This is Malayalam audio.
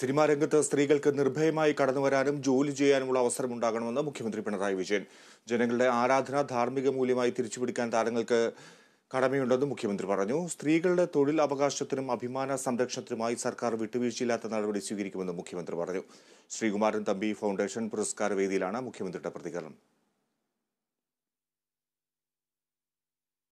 സിനിമാ രംഗത്ത് സ്ത്രീകൾക്ക് നിർഭയമായി കടന്നു വരാനും ജോലി ചെയ്യാനുമുള്ള അവസരം ഉണ്ടാകണമെന്ന് മുഖ്യമന്ത്രി പിണറായി വിജയൻ ജനങ്ങളുടെ ആരാധന ധാർമ്മിക മൂല്യമായി തിരിച്ചുപിടിക്കാൻ താരങ്ങൾക്ക് കടമയുണ്ടെന്ന് മുഖ്യമന്ത്രി പറഞ്ഞു സ്ത്രീകളുടെ തൊഴിൽ അവകാശത്തിനും അഭിമാന സംരക്ഷണത്തിനുമായി സർക്കാർ വിട്ടുവീഴ്ചയില്ലാത്ത നടപടി സ്വീകരിക്കുമെന്നും മുഖ്യമന്ത്രി പറഞ്ഞു ശ്രീകുമാരൻ തമ്പി ഫൗണ്ടേഷൻ പുരസ്കാര വേദിയിലാണ് മുഖ്യമന്ത്രിയുടെ പ്രതികരണം